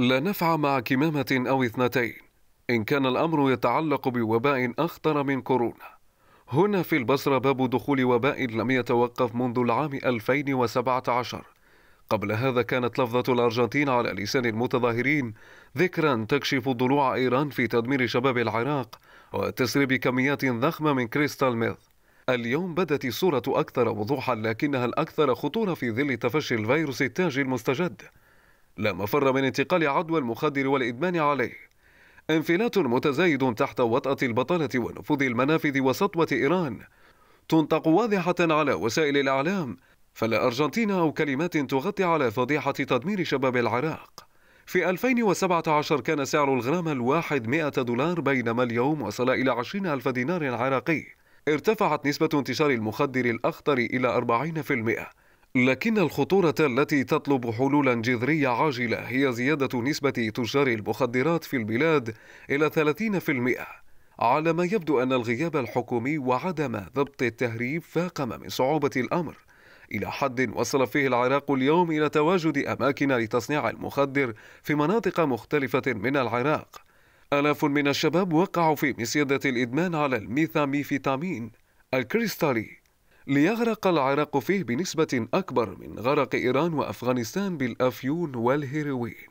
لا نفع مع كمامة أو اثنتين إن كان الأمر يتعلق بوباء أخطر من كورونا هنا في البصرة باب دخول وباء لم يتوقف منذ العام 2017 قبل هذا كانت لفظة الأرجنتين على لسان المتظاهرين ذكرا تكشف ضلوع إيران في تدمير شباب العراق وتسريب كميات ضخمة من كريستال ميث اليوم بدت الصورة أكثر وضوحا لكنها الأكثر خطورة في ظل تفشي الفيروس التاجي المستجد لا مفر من انتقال عدوى المخدر والإدمان عليه انفلات متزايد تحت وطأة البطالة ونفوذ المنافذ وسطوة إيران تنطق واضحة على وسائل الإعلام فلا أرجنتين أو كلمات تغطي على فضيحة تدمير شباب العراق في 2017 كان سعر الغرام الواحد 100 دولار بينما اليوم وصل إلى 20 ألف دينار عراقي ارتفعت نسبة انتشار المخدر الأخطر إلى 40% لكن الخطورة التي تطلب حلولا جذرية عاجلة هي زيادة نسبة تجار المخدرات في البلاد إلى 30% على ما يبدو أن الغياب الحكومي وعدم ضبط التهريب فاقم من صعوبة الأمر إلى حد وصل فيه العراق اليوم إلى تواجد أماكن لتصنيع المخدر في مناطق مختلفة من العراق آلاف من الشباب وقعوا في مسيدة الإدمان على الميثاميفيتامين الكريستالي ليغرق العراق فيه بنسبة أكبر من غرق إيران وأفغانستان بالأفيون والهيروين